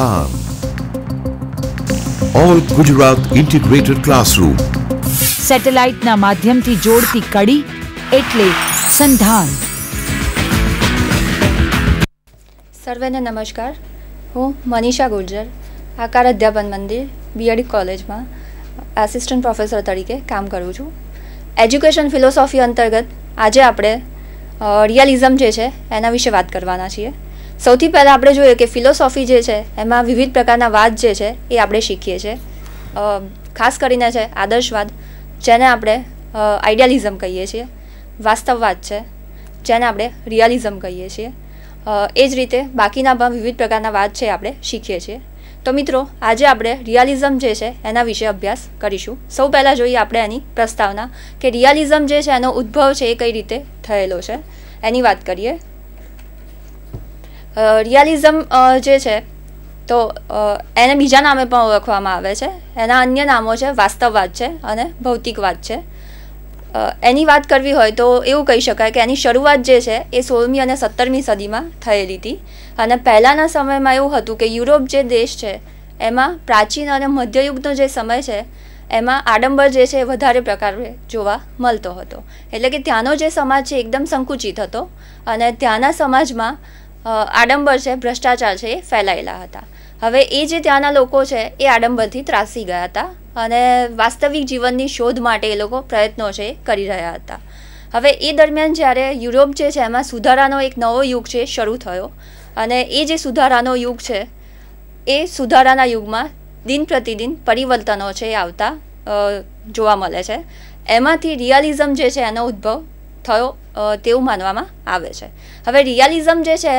Tham. All Gujarat Integrated Classroom. સેટેલાઇટના માધ્યમથી જોડતી કડી એટલે સંધાન સર્વેને નમસ્કાર હું મનીષા ગુર્જર આકાર અધ્યાપન મંદિર બીએડ કોલેજમાં આસિસ્ટન્ટ પ્રોફેસર તરીકે કામ કરું છું એજ્યુકેશન ફિલોસોફી અંતર્ગત આજે આપણે રિયલિઝમ જે છે એના વિશે વાત કરવાના છીએ સૌથી પહેલાં આપણે જોઈએ કે ફિલોસોફી જે છે એમાં વિવિધ પ્રકારના વાદ જે છે એ આપણે શીખીએ છીએ ખાસ કરીને છે આદર્શવાદ જેને આપણે આઈડિયાલિઝમ કહીએ છીએ વાસ્તવવાદ છે જેને આપણે રિયાલિઝમ કહીએ છીએ એ જ રીતે બાકીના પણ વિવિધ પ્રકારના વાદ છે આપણે શીખીએ છીએ તો મિત્રો આજે આપણે રિયાલિઝમ જે છે એના વિશે અભ્યાસ કરીશું સૌ પહેલાં જોઈએ આપણે એની પ્રસ્તાવના કે રિયાલિઝમ જે છે એનો ઉદ્ભવ છે એ કઈ રીતે થયેલો છે એની વાત કરીએ રિયાલિઝમ જે છે તો એને બીજા નામે પણ ઓળખવામાં આવે છે એના અન્ય નામો છે વાસ્તવવાદ છે અને ભૌતિકવાદ છે એની વાત કરવી હોય તો એવું કહી શકાય કે એની શરૂઆત જે છે એ સોળમી અને સત્તરમી સદીમાં થયેલી હતી અને પહેલાંના સમયમાં એવું હતું કે યુરોપ જે દેશ છે એમાં પ્રાચીન અને મધ્યયુગનો જે સમય છે એમાં આડંબર જે છે વધારે પ્રકારે જોવા મળતો હતો એટલે કે ત્યાંનો જે સમાજ છે એકદમ સંકુચિત હતો અને ત્યાંના સમાજમાં આડંબર છે ભ્રષ્ટાચાર છે એ ફેલાયેલા હતા હવે એ જે ત્યાંના લોકો છે એ આડંબરથી ત્રાસી ગયા હતા અને વાસ્તવિક જીવનની શોધ માટે એ લોકો પ્રયત્નો છે કરી રહ્યા હતા હવે એ દરમિયાન જ્યારે યુરોપ જે છે એમાં સુધારાનો એક નવો યુગ છે શરૂ થયો અને એ જે સુધારાનો યુગ છે એ સુધારાના યુગમાં દિન પ્રતિદિન પરિવર્તનો છે આવતા જોવા મળે છે એમાંથી રિયાલિઝમ જે છે એનો ઉદ્ભવ થયો તેવું માનવામાં આવે છે હવે રિયાલિઝમ જે છે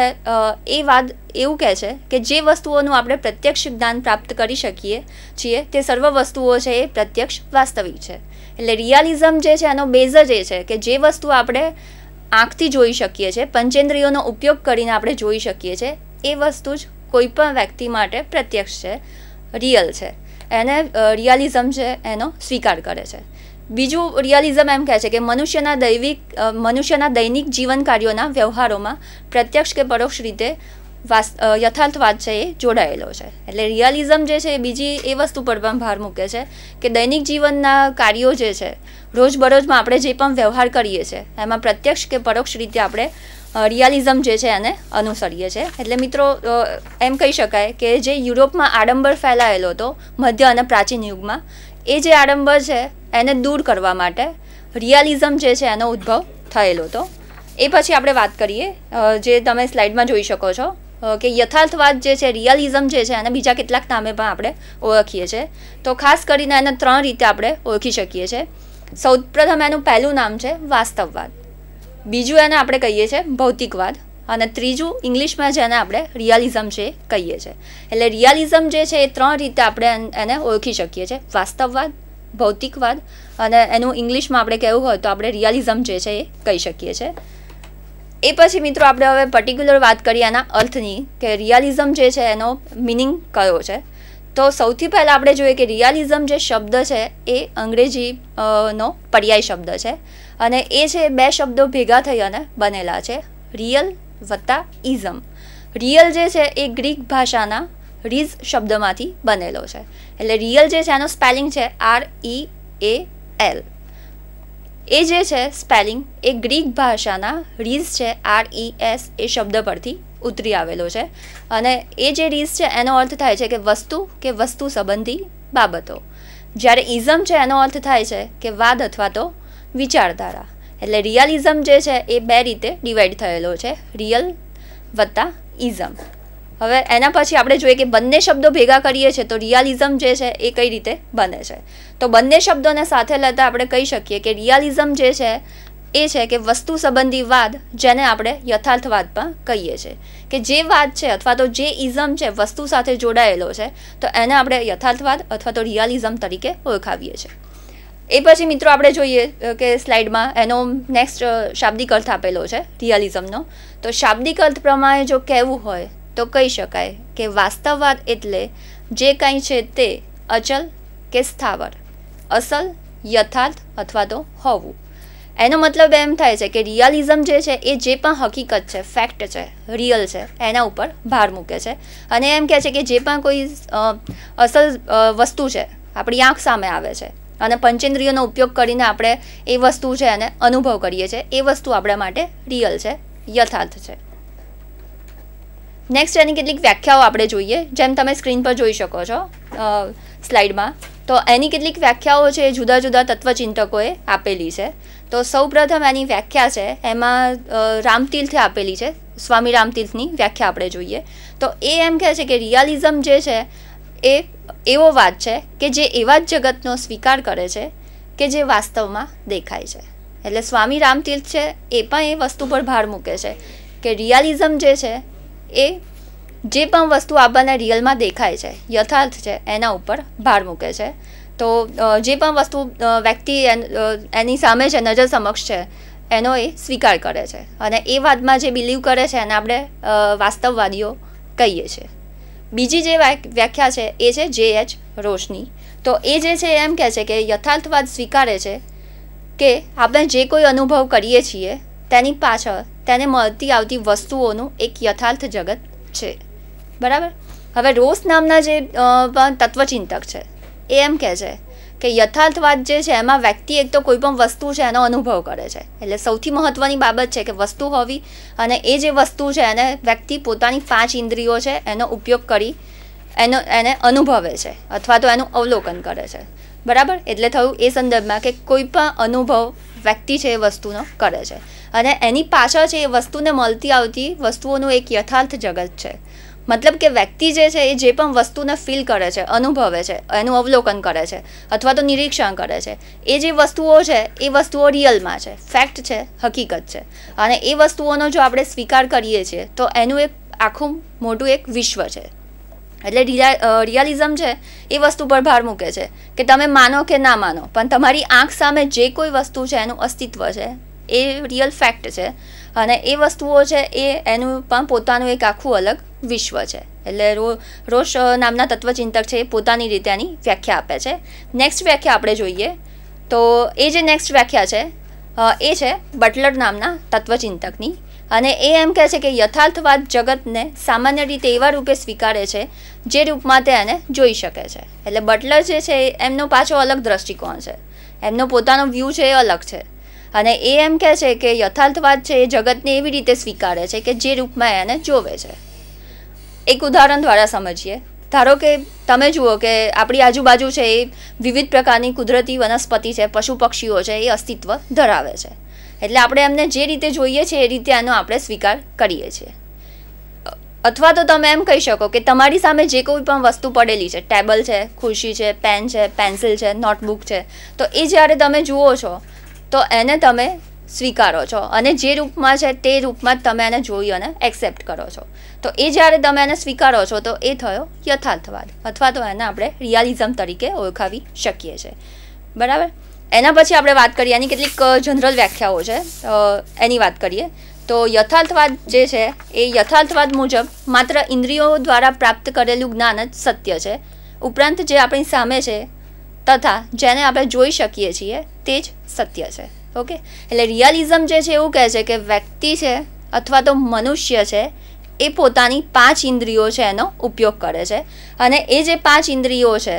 એ વાત એવું કહે છે કે જે વસ્તુઓનું આપણે પ્રત્યક્ષ જ્ઞાન પ્રાપ્ત કરી શકીએ છીએ તે સર્વ વસ્તુઓ છે એ પ્રત્યક્ષ વાસ્તવિક છે એટલે રિયાલિઝમ જે છે એનો બેઝ જ એ છે કે જે વસ્તુ આપણે આંખથી જોઈ શકીએ છીએ પંચેન્દ્રિયોનો ઉપયોગ કરીને આપણે જોઈ શકીએ છીએ એ વસ્તુ જ કોઈ પણ વ્યક્તિ માટે પ્રત્યક્ષ છે રિયલ છે એને રિયાલિઝમ છે એનો સ્વીકાર કરે છે બીજું રિયલિઝમ એમ કહે છે કે મનુષ્યના દૈવિક મનુષ્યના દૈનિક જીવન કાર્યોના વ્યવહારોમાં પ્રત્યક્ષ કે પરોક્ષ રીતે વાસ યથાર્થવાદ છે એ જોડાયેલો છે એટલે રિયલિઝમ જે છે એ બીજી એ વસ્તુ પર પણ ભાર મૂકે છે કે દૈનિક જીવનના કાર્યો જે છે રોજબરોજમાં આપણે જે પણ વ્યવહાર કરીએ છીએ એમાં પ્રત્યક્ષ કે પરોક્ષ રીતે આપણે રિયાલિઝમ જે છે એને અનુસરીએ છીએ એટલે મિત્રો એમ કહી શકાય કે જે યુરોપમાં આડંબર ફેલાયેલો હતો મધ્ય અને પ્રાચીન યુગમાં એ જે આડંબર છે એને દૂર કરવા માટે રિયાલિઝમ જે છે એનો ઉદ્ભવ થયેલો હતો એ પછી આપણે વાત કરીએ જે તમે સ્લાઇડમાં જોઈ શકો છો કે યથાર્થવાદ જે છે રિયલિઝમ જે છે અને બીજા કેટલાક નામે પણ આપણે ઓળખીએ છીએ તો ખાસ કરીને એને ત્રણ રીતે આપણે ઓળખી શકીએ છીએ સૌ પ્રથમ એનું પહેલું નામ છે વાસ્તવવાદ બીજું એને આપણે કહીએ છીએ ભૌતિકવાદ અને ત્રીજું ઇંગ્લિશમાં જેને આપણે રિયાલિઝમ છે કહીએ છીએ એટલે રિયાલિઝમ જે છે એ ત્રણ રીતે આપણે એને ઓળખી શકીએ છીએ વાસ્તવવાદ ભૌતિકવાદ અને એનું ઇંગ્લિશમાં આપણે કહેવું હોય તો આપણે રિયાલિઝમ જે છે એ કહી શકીએ છીએ એ પછી મિત્રો આપણે હવે પર્ટિક્યુલર વાત કરીએ એના અર્થની કે રિયાલિઝમ જે છે એનો મિનિંગ કયો છે તો સૌથી પહેલાં આપણે જોઈએ કે રિયાલિઝમ જે શબ્દ છે એ અંગ્રેજી નો પર્યાય શબ્દ છે અને એ છે બે શબ્દો ભેગા થઈ અને બનેલા છે રિયલ વત્તા ઇઝમ રિયલ જે છે એ ગ્રીક ભાષાના રીઝ શબ્દમાંથી બનેલો છે એટલે રિયલ જે છે એનો સ્પેલિંગ છે આર ઈ એ એલ એ જે છે સ્પેલિંગ એ ગ્રીક ભાષાના રીઝ છે આર ઈ એસ એ શબ્દ પરથી ઉતરી આવેલો છે અને એ જે રીઝ છે એનો અર્થ થાય છે કે વસ્તુ કે વસ્તુ સંબંધી બાબતો જ્યારે ઇઝમ છે એનો અર્થ થાય છે કે વાદ અથવા તો વિચારધારા એટલે રિયલિઝમ જે છે એ બે રીતે ડિવાઈડ થયેલો છે રિયલ વત્તા ઇઝમ હવે એના પછી આપણે જોઈએ કે બંને શબ્દો ભેગા કરીએ છીએ તો રિયાલિઝમ જે છે એ કઈ રીતે બને છે તો બંને શબ્દોને સાથે લેતા આપણે કહી શકીએ કે રિયાલિઝમ જે છે એ છે કે વસ્તુ સંબંધી વાદ જેને આપણે યથાર્થવાદ પણ કહીએ છીએ કે જે વાદ છે અથવા તો જે ઇઝમ છે વસ્તુ સાથે જોડાયેલો છે તો એને આપણે યથાર્થવાદ અથવા તો રિયાલિઝમ તરીકે ઓળખાવીએ છીએ એ પછી મિત્રો આપણે જોઈએ કે સ્લાઇડમાં એનો નેક્સ્ટ શાબ્દિક અર્થ આપેલો છે રિયલિઝમનો તો શાબ્દિક અર્થ પ્રમાણે જો કહેવું હોય તો કહી શકાય કે વાસ્તવવાદ એટલે જે કાંઈ છે તે અચલ કે સ્થાવર અસલ યથાર્થ અથવા તો હોવું એનો મતલબ એમ થાય છે કે રિયાલિઝમ જે છે એ જે પણ હકીકત છે ફેક્ટ છે રિયલ છે એના ઉપર ભાર મૂકે છે અને એમ કહે છે કે જે પણ કોઈ અસલ વસ્તુ છે આપણી આંખ સામે આવે છે અને પંચેન્દ્રિયોનો ઉપયોગ કરીને આપણે એ વસ્તુ છે એને અનુભવ કરીએ છીએ એ વસ્તુ આપણા માટે રિયલ છે યથાર્થ છે નેક્સ્ટ એની કેટલીક વ્યાખ્યાઓ આપણે જોઈએ જેમ તમે સ્ક્રીન પર જોઈ શકો છો સ્લાઇડમાં તો એની કેટલીક વ્યાખ્યાઓ છે જુદા જુદા તત્વચિંતકોએ આપેલી છે તો સૌપ્રથમ એની વ્યાખ્યા છે એમાં રામતીર્થે આપેલી છે સ્વામી રામતીર્થની વ્યાખ્યા આપણે જોઈએ તો એ એમ કહે છે કે રિયાલિઝમ જે છે એ એવો વાદ છે કે જે એવા જ જગતનો સ્વીકાર કરે છે કે જે વાસ્તવમાં દેખાય છે એટલે સ્વામી રામતીર્થ છે એ પણ એ વસ્તુ પર ભાર મૂકે છે કે રિયાલિઝમ જે છે એ જે પણ વસ્તુ આપણને રિયલમાં દેખાય છે યથાર્થ છે એના ઉપર ભાર મૂકે છે તો જે પણ વસ્તુ વ્યક્તિ એની સામે છે નજર સમક્ષ છે એનો એ સ્વીકાર કરે છે અને એ વાતમાં જે બિલીવ કરે છે એને આપણે વાસ્તવવાદીઓ કહીએ છીએ બીજી જે વ્યાખ્યા છે એ છે જે એચ રોશની તો એ જે છે એમ કહે છે કે યથાર્થવાદ સ્વીકારે છે કે આપણે જે કોઈ અનુભવ કરીએ છીએ તેની પાછળ તેને મળતી આવતી વસ્તુઓનું એક યથાર્થ જગત છે બરાબર હવે રોસ નામના જે તત્વચિંતક છે એ એમ કહે છે કે યથાર્થવાદ જે છે એમાં વ્યક્તિ એક તો કોઈ પણ વસ્તુ છે એનો અનુભવ કરે છે એટલે સૌથી મહત્ત્વની બાબત છે કે વસ્તુ હોવી અને એ જે વસ્તુ છે એને વ્યક્તિ પોતાની પાંચ ઇન્દ્રિયો છે એનો ઉપયોગ કરી એનો એને અનુભવે છે અથવા તો એનું અવલોકન કરે છે બરાબર એટલે થયું એ સંદર્ભમાં કે કોઈ પણ અનુભવ વ્યક્તિ છે એ વસ્તુનો કરે છે અને એની પાછળ છે એ વસ્તુને મળતી આવતી વસ્તુઓનું એક યથાર્થ જગત છે મતલબ કે વ્યક્તિ જે છે એ જે પણ વસ્તુને ફીલ કરે છે અનુભવે છે એનું અવલોકન કરે છે અથવા તો નિરીક્ષણ કરે છે એ જે વસ્તુઓ છે એ વસ્તુઓ રિયલમાં છે ફેક્ટ છે હકીકત છે અને એ વસ્તુઓનો જો આપણે સ્વીકાર કરીએ છીએ તો એનું એક આખું મોટું એક વિશ્વ છે એટલે રિયાલિઝમ છે એ વસ્તુ પર ભાર મૂકે છે કે તમે માનો કે ના માનો પણ તમારી આંખ સામે જે કોઈ વસ્તુ છે એનું અસ્તિત્વ છે એ રિયલ ફેક્ટ છે અને એ વસ્તુઓ છે એ એનું પણ પોતાનું એક આખું અલગ વિશ્વ છે એટલે રો રોશ નામના તત્વચિંતક છે એ પોતાની રીતે આની વ્યાખ્યા આપે છે નેક્સ્ટ વ્યાખ્યા આપણે જોઈએ તો એ જે નેક્સ્ટ વ્યાખ્યા છે એ છે બટલર નામના તત્વચિંતકની અને એ એમ કહે છે કે યથાર્થવાદ જગતને સામાન્ય રીતે એવા રૂપે સ્વીકારે છે જે રૂપમાં તે એને જોઈ શકે છે એટલે બટલર જે છે એમનો પાછો અલગ દ્રષ્ટિકોણ છે એમનો પોતાનો વ્યૂ છે એ અલગ છે અને એ એમ કહે છે કે યથાર્થવાદ છે એ જગતને એવી રીતે સ્વીકારે છે કે જે રૂપમાં એને જોવે છે એક ઉદાહરણ દ્વારા સમજીએ ધારો કે તમે જુઓ કે આપણી આજુબાજુ છે એ વિવિધ પ્રકારની કુદરતી વનસ્પતિ છે પશુ પક્ષીઓ છે એ અસ્તિત્વ ધરાવે છે એટલે આપણે એમને જે રીતે જોઈએ છે એ રીતે એનો આપણે સ્વીકાર કરીએ છીએ અથવા તો તમે એમ કહી શકો કે તમારી સામે જે કોઈ પણ વસ્તુ પડેલી છે ટેબલ છે ખુરશી છે પેન છે પેન્સિલ છે નોટબુક છે તો એ જ્યારે તમે જુઓ છો તો એને તમે સ્વીકારો છો અને જે રૂપમાં છે તે રૂપમાં જ તમે એને જોઈ અને એક્સેપ્ટ કરો છો તો એ જ્યારે તમે એને સ્વીકારો છો તો એ થયો યથાર્થવાદ અથવા તો એને આપણે રિયાલિઝમ તરીકે ઓળખાવી શકીએ છીએ બરાબર એના પછી આપણે વાત કરીએ એની કેટલીક જનરલ વ્યાખ્યાઓ છે એની વાત કરીએ તો યથાર્થવાદ જે છે એ યથાર્થવાદ મુજબ માત્ર ઇન્દ્રિયો દ્વારા પ્રાપ્ત કરેલું જ્ઞાન જ સત્ય છે ઉપરાંત જે આપણી સામે છે તથા જેને આપણે જોઈ શકીએ છીએ તે જ સત્ય છે ઓકે એટલે રિયલિઝમ જે છે એવું કહે છે કે વ્યક્તિ છે અથવા તો મનુષ્ય છે એ પોતાની પાંચ ઇન્દ્રિયો છે એનો ઉપયોગ કરે છે અને એ જે પાંચ ઇન્દ્રિયો છે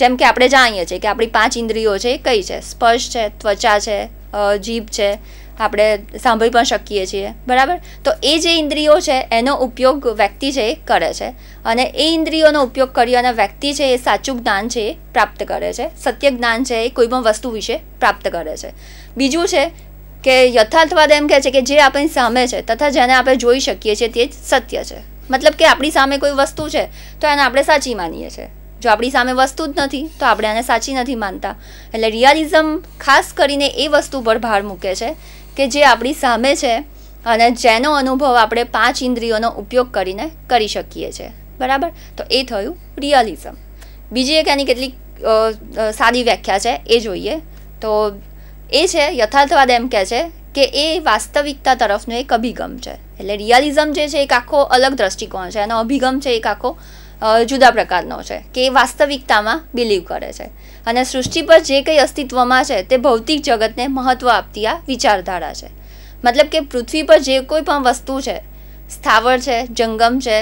જેમ કે આપણે જાણીએ છીએ કે આપણી પાંચ ઇન્દ્રિયો છે એ કઈ છે સ્પર્શ છે ત્વચા છે જીભ છે આપણે સાંભળી પણ શકીએ છીએ બરાબર તો એ જે ઇન્દ્રિયો છે એનો ઉપયોગ વ્યક્તિ છે એ કરે છે અને એ ઇન્દ્રિયોનો ઉપયોગ કરી અને વ્યક્તિ છે એ સાચું જ્ઞાન છે એ પ્રાપ્ત કરે છે સત્ય જ્ઞાન છે એ કોઈ પણ વસ્તુ વિશે પ્રાપ્ત કરે છે બીજું છે કે યથાર્થવાદ એમ કહે છે કે જે આપણી સામે છે તથા જેને આપણે જોઈ શકીએ છીએ તે જ સત્ય છે મતલબ કે આપણી સામે કોઈ વસ્તુ છે તો એને આપણે સાચી માનીએ છીએ જો આપણી સામે વસ્તુ જ નથી તો આપણે એને સાચી નથી માનતા એટલે રિયાલિઝમ ખાસ કરીને એ વસ્તુ પર ભાર મૂકે છે કે જે આપણી સામે છે અને જેનો અનુભવ આપણે પાંચ ઇન્દ્રિયોનો ઉપયોગ કરીને કરી શકીએ છીએ બરાબર તો એ થયું રિયલિઝમ બીજી એક એની કેટલીક સાદી વ્યાખ્યા છે એ જોઈએ તો એ છે યથાર્થવાદ એમ કહે છે કે એ વાસ્તવિકતા તરફનો એક અભિગમ છે એટલે રિયલિઝમ જે છે એક આખો અલગ દ્રષ્ટિકોણ છે એનો અભિગમ છે એક આખો જુદા પ્રકારનો છે કે એ વાસ્તવિકતામાં બિલીવ કરે છે અને સૃષ્ટિ પર જે કંઈ અસ્તિત્વમાં છે તે ભૌતિક જગતને મહત્ત્વ આપતી આ વિચારધારા છે મતલબ કે પૃથ્વી પર જે કોઈ પણ વસ્તુ છે સ્થાવર છે જંગમ છે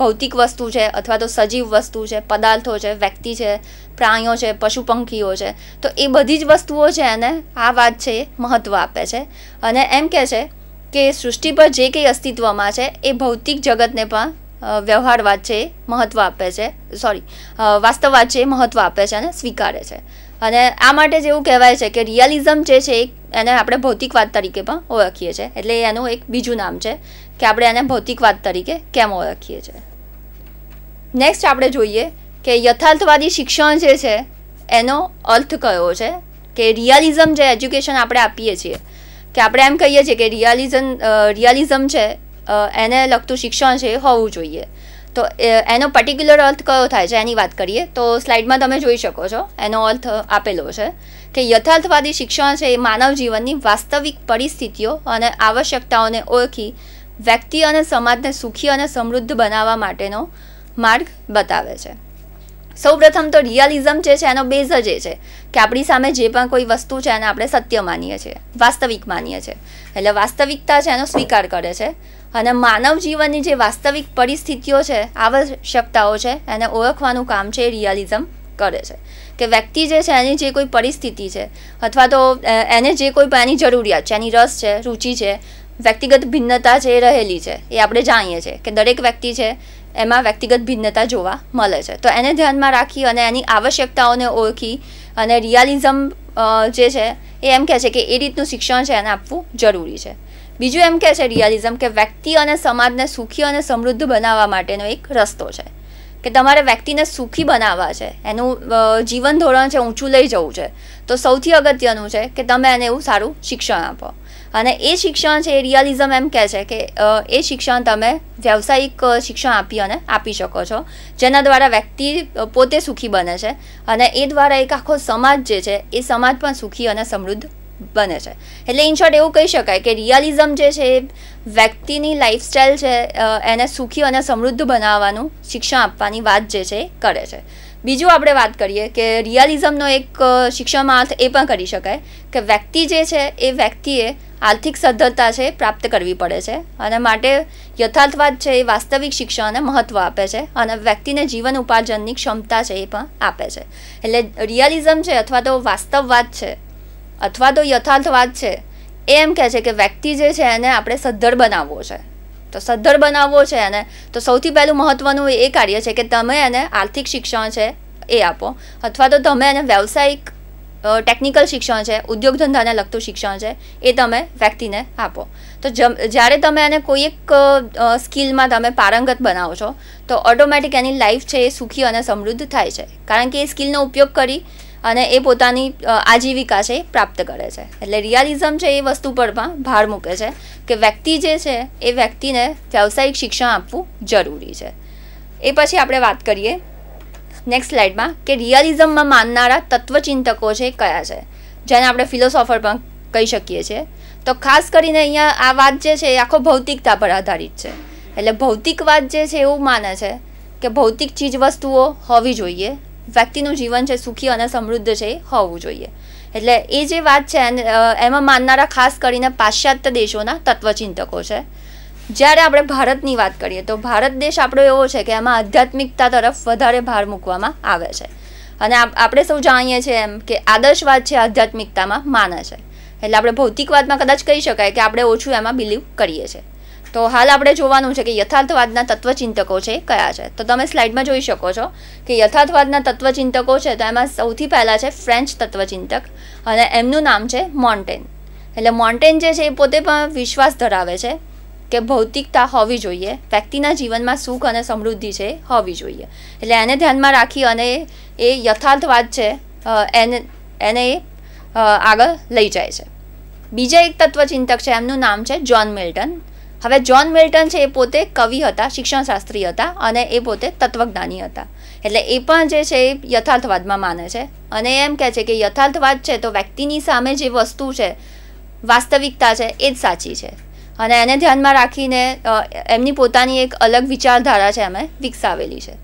ભૌતિક વસ્તુ છે અથવા તો સજીવ વસ્તુ છે પદાર્થો છે વ્યક્તિ છે પ્રાણીઓ છે પશુ પંખીઓ છે તો એ બધી જ વસ્તુઓ છે એને આ વાત છે એ મહત્ત્વ આપે છે અને એમ કહે છે કે સૃષ્ટિ પર જે કંઈ અસ્તિત્વમાં છે એ ભૌતિક જગતને પણ વ્યવહારવાદ છે એ મહત્ત્વ આપે છે સોરી વાસ્તવવાદ છે એ મહત્ત્વ આપે છે અને સ્વીકારે છે અને આ માટે જ એવું કહેવાય છે કે રિયલિઝમ જે છે એને આપણે ભૌતિકવાદ તરીકે પણ ઓળખીએ છીએ એટલે એનું એક બીજું નામ છે કે આપણે એને ભૌતિકવાદ તરીકે કેમ ઓળખીએ છીએ નેક્સ્ટ આપણે જોઈએ કે યથાર્થવાદી શિક્ષણ જે છે એનો અર્થ કયો છે કે રિયલિઝમ જે એજ્યુકેશન આપણે આપીએ છીએ કે આપણે એમ કહીએ છીએ કે રિયાલિઝમ રિયાલિઝમ છે એને લગતું શિક્ષણ છે હોવું જોઈએ તો એનો પર્ટિક્યુલર અર્થ કયો થાય છે એની વાત કરીએ તો સ્લાઇડમાં તમે જોઈ શકો છો એનો અર્થ આપેલો છે કે યથાર્થવાદી શિક્ષણ છે એ માનવ જીવનની વાસ્તવિક પરિસ્થિતિઓ અને આવશ્યકતાઓને ઓળખી વ્યક્તિ અને સમાજને સુખી અને સમૃદ્ધ બનાવવા માટેનો માર્ગ બતાવે છે સૌપ્રથમ તો રિયલિઝમ જે છે એનો બેઝ જ એ છે કે આપણી સામે જે પણ કોઈ વસ્તુ છે એને આપણે સત્ય માનીએ છીએ વાસ્તવિક માનીએ છીએ એટલે વાસ્તવિકતા છે એનો સ્વીકાર કરે છે અને માનવ જીવનની જે વાસ્તવિક પરિસ્થિતિઓ છે આવશ્યકતાઓ છે એને ઓળખવાનું કામ છે એ રિયલિઝમ કરે છે કે વ્યક્તિ જે છે એની જે કોઈ પરિસ્થિતિ છે અથવા તો એને જે કોઈ એની જરૂરિયાત છે એની રસ છે રુચિ છે વ્યક્તિગત ભિન્નતા છે એ રહેલી છે એ આપણે જાણીએ છીએ કે દરેક વ્યક્તિ છે એમાં વ્યક્તિગત ભિન્નતા જોવા મળે છે તો એને ધ્યાનમાં રાખી અને એની આવશ્યકતાઓને ઓળખી અને રિયાલિઝમ જે છે એ એમ કહે છે કે એ રીતનું શિક્ષણ છે એને આપવું જરૂરી છે બીજું એમ કહે છે રિયાલિઝમ કે વ્યક્તિ અને સમાજને સુખી અને સમૃદ્ધ બનાવવા માટેનો એક રસ્તો છે કે તમારે વ્યક્તિને સુખી બનાવવા છે એનું જીવન ધોરણ છે ઊંચું લઈ જવું છે તો સૌથી અગત્યનું છે કે તમે એને એવું સારું શિક્ષણ આપો અને એ શિક્ષણ છે એ રિયલિઝમ એમ કહે છે કે એ શિક્ષણ તમે વ્યવસાયિક શિક્ષણ આપી અને આપી શકો છો જેના દ્વારા વ્યક્તિ પોતે સુખી બને છે અને એ દ્વારા એક આખો સમાજ જે છે એ સમાજ પણ સુખી અને સમૃદ્ધ બને છે એટલે ઇન શોર્ટ એવું કહી શકાય કે રિયલિઝમ જે છે એ વ્યક્તિની લાઈફસ્ટાઈલ છે એને સુખી અને સમૃદ્ધ બનાવવાનું શિક્ષણ આપવાની વાત જે છે કરે છે બીજું આપણે વાત કરીએ કે રિયલિઝમનો એક શિક્ષણમાં અર્થ એ પણ કરી શકાય કે વ્યક્તિ જે છે એ વ્યક્તિએ આર્થિક સદ્ધરતા છે પ્રાપ્ત કરવી પડે છે અને માટે યથાર્થવાદ છે એ વાસ્તવિક શિક્ષણને મહત્ત્વ આપે છે અને વ્યક્તિને જીવન ઉપાર્જનની ક્ષમતા છે એ પણ આપે છે એટલે રિયલિઝમ છે અથવા તો વાસ્તવવાદ છે અથવા તો યથાર્થવાદ છે એ એમ કહે છે કે વ્યક્તિ જે છે એને આપણે સદ્ધર બનાવવો છે તો સદ્ધર બનાવવો છે એને તો સૌથી પહેલું મહત્ત્વનું એ કાર્ય છે કે તમે એને આર્થિક શિક્ષણ છે એ આપો અથવા તો તમે એને વ્યવસાયિક ટેકનિકલ શિક્ષણ છે ઉદ્યોગ ધંધાને લગતું શિક્ષણ છે એ તમે વ્યક્તિને આપો તો જ્યારે તમે એને કોઈ એક સ્કિલમાં તમે પારંગત બનાવો છો તો ઓટોમેટિક એની લાઈફ છે એ સુખી અને સમૃદ્ધ થાય છે કારણ કે એ સ્કિલનો ઉપયોગ કરી અને એ પોતાની આજીવિકા છે પ્રાપ્ત કરે છે એટલે રિયાલિઝમ છે એ વસ્તુ પર પણ ભાર મૂકે છે કે વ્યક્તિ જે છે એ વ્યક્તિને વ્યવસાયિક શિક્ષણ આપવું જરૂરી છે એ પછી આપણે વાત કરીએ નેક્સ્ટ સ્લાઇડમાં કે રિયલિઝમમાં માનનારા તત્વચિંતકો છે કયા છે જેને આપણે ફિલોસોફર પણ કહી શકીએ છીએ તો ખાસ કરીને અહીંયા આ વાત જે છે એ આખો ભૌતિકતા પર આધારિત છે એટલે ભૌતિક વાત જે છે એવું માને છે કે ભૌતિક ચીજ વસ્તુઓ હોવી જોઈએ વ્યક્તિનું જીવન છે સુખી અને સમૃદ્ધ છે હોવું જોઈએ એટલે એ જે વાત છે એમાં માનનારા ખાસ કરીને પાશ્ચાત્ય દેશોના તત્વચિંતકો છે જ્યારે આપણે ભારતની વાત કરીએ તો ભારત દેશ આપણો એવો છે કે એમાં આધ્યાત્મિકતા તરફ વધારે ભાર મૂકવામાં આવે છે અને આપણે સૌ જાણીએ છીએ એમ કે આદર્શવાદ છે આધ્યાત્મિકતામાં માને છે એટલે આપણે ભૌતિકવાદમાં કદાચ કહી શકાય કે આપણે ઓછું એમાં બિલીવ કરીએ છીએ તો હાલ આપણે જોવાનું છે કે યથાર્થવાદના તત્વચિંતકો છે કયા છે તો તમે સ્લાઇડમાં જોઈ શકો છો કે યથાર્થવાદના તત્વચિંતકો છે તો એમાં સૌથી પહેલાં છે ફ્રેન્ચ તત્વચિંતક અને એમનું નામ છે મોન્ટેન એટલે મોન્ટેન જે છે એ પોતે પણ વિશ્વાસ ધરાવે છે કે ભૌતિકતા હોવી જોઈએ વ્યક્તિના જીવનમાં સુખ અને સમૃદ્ધિ છે હોવી જોઈએ એટલે એને ધ્યાનમાં રાખી અને એ યથાર્થવાદ છે એને એને આગળ લઈ જાય છે બીજા એક તત્વચિંતક છે એમનું નામ છે જ્હોન મિલ્ટન હવે જ્હોન મિલ્ટન છે એ પોતે કવિ હતા શિક્ષણશાસ્ત્રી હતા અને એ પોતે તત્વજ્ઞાની હતા એટલે એ પણ જે છે એ યથાર્થવાદમાં માને છે અને એમ કહે છે કે યથાર્થવાદ છે તો વ્યક્તિની સામે જે વસ્તુ છે વાસ્તવિકતા છે એ જ સાચી છે અને એને ધ્યાનમાં રાખીને એમની પોતાની એક અલગ વિચારધારા છે અમે વિકસાવેલી છે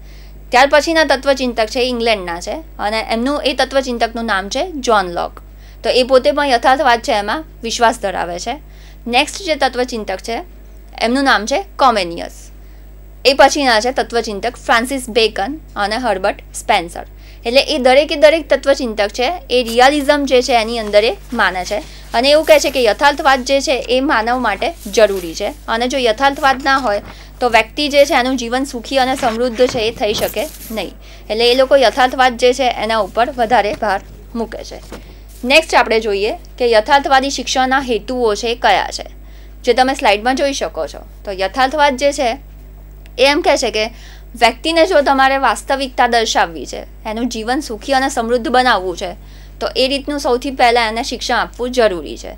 ત્યાર પછીના તત્વચિંતક છે ઇંગ્લેન્ડના છે અને એમનું એ તત્વચિંતકનું નામ છે જ્હોન લોક તો એ પોતે પણ યથાર્થવાદ છે એમાં વિશ્વાસ ધરાવે છે નેક્સ્ટ જે તત્વચિંતક છે એમનું નામ છે કોમેનિયસ એ પછીના છે તત્વચિંતક ફ્રાન્સિસ બેકન અને હર્બર્ટ સ્પેન્સર એટલે એ દરેકે દરેક તત્વચિંતક છે એ રિયાલિઝમ જે છે એની અંદર એ માને છે અને એવું કહે છે કે યથાર્થવાદ જે છે એ માનવ માટે જરૂરી છે અને જો યથાર્થવાદ ના હોય તો વ્યક્તિ જે છે એનું જીવન સુખી અને સમૃદ્ધ છે એ થઈ શકે નહીં એટલે એ લોકો યથાર્થવાદ જે છે એના ઉપર વધારે ભાર મૂકે છે નેક્સ્ટ આપણે જોઈએ કે યથાર્થવાદી શિક્ષણના હેતુઓ છે કયા છે જે તમે સ્લાઇડમાં જોઈ શકો છો તો યથાર્થવાદ જે છે એ એમ કહે છે કે વ્યક્તિને જો તમારે વાસ્તવિકતા દર્શાવવી છે એનું જીવન સુખી અને સમૃદ્ધ બનાવવું છે તો એ રીતનું સૌથી પહેલાં એને શિક્ષણ આપવું જરૂરી છે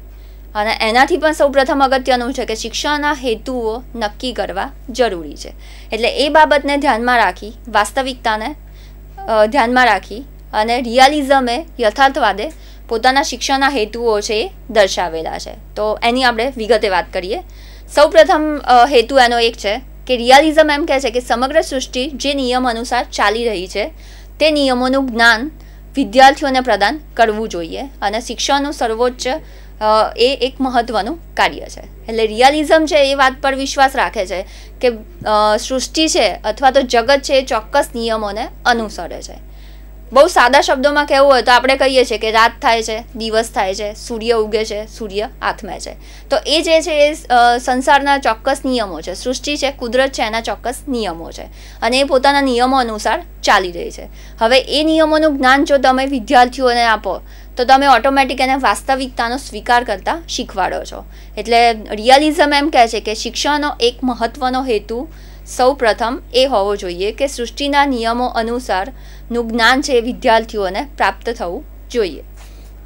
અને એનાથી પણ સૌપ્રથમ અગત્યનું છે કે શિક્ષણના હેતુઓ નક્કી કરવા જરૂરી છે એટલે એ બાબતને ધ્યાનમાં રાખી વાસ્તવિકતાને ધ્યાનમાં રાખી અને રિયાલિઝમે યથાર્થવાદે પોતાના શિક્ષણના હેતુઓ છે એ દર્શાવેલા છે તો એની આપણે વિગતે વાત કરીએ સૌપ્રથમ હેતુ એનો એક છે કે રિયાલિઝમ એમ કહે છે કે સમગ્ર સૃષ્ટિ જે નિયમ અનુસાર ચાલી રહી છે તે નિયમોનું જ્ઞાન વિદ્યાર્થીઓને પ્રદાન કરવું જોઈએ અને શિક્ષણનું સર્વોચ્ચ એ એક મહત્ત્વનું કાર્ય છે એટલે રિયાલિઝમ છે એ વાત પર વિશ્વાસ રાખે છે કે સૃષ્ટિ છે અથવા તો જગત છે એ ચોક્કસ નિયમોને અનુસરે છે બહુ સાદા શબ્દોમાં કહેવું હોય તો આપણે કહીએ છીએ કે રાત થાય છે દિવસ થાય છે સૂર્ય ઉગે છે સૂર્ય આથમે છે તો એ જે છે એ સંસારના ચોક્કસ નિયમો છે સૃષ્ટિ છે કુદરત છે એના ચોક્કસ નિયમો છે અને એ પોતાના નિયમો અનુસાર ચાલી રહી છે હવે એ નિયમોનું જ્ઞાન જો તમે વિદ્યાર્થીઓને આપો તો તમે ઓટોમેટિક એને વાસ્તવિકતાનો સ્વીકાર કરતા શીખવાડો છો એટલે રિયાલિઝમ એમ કહે છે કે શિક્ષણનો એક મહત્ત્વનો હેતુ સૌ પ્રથમ એ હોવો જોઈએ કે સૃષ્ટિના નિયમો અનુસારનું જ્ઞાન છે એ વિદ્યાર્થીઓને પ્રાપ્ત થવું જોઈએ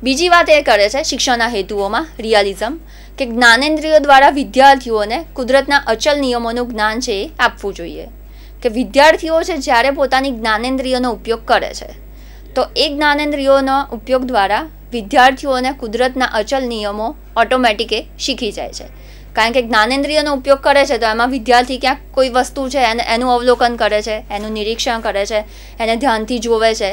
બીજી વાત એ કરે છે શિક્ષણના હેતુઓમાં રિયાલિઝમ કે જ્ઞાનેન્દ્રિયો દ્વારા વિદ્યાર્થીઓને કુદરતના અચલ નિયમોનું જ્ઞાન છે એ આપવું જોઈએ કે વિદ્યાર્થીઓ છે જ્યારે પોતાની જ્ઞાનેન્દ્રિયોનો ઉપયોગ કરે છે તો એ જ્ઞાનેન્દ્રિયોનો ઉપયોગ દ્વારા વિદ્યાર્થીઓને કુદરતના અચલ નિયમો ઓટોમેટિકે શીખી જાય છે કારણ કે જ્ઞાનેન્દ્રિયનો ઉપયોગ કરે છે તો એમાં વિદ્યાર્થી ક્યાંક કોઈ વસ્તુ છે એને એનું અવલોકન કરે છે એનું નિરીક્ષણ કરે છે એને ધ્યાનથી જોવે છે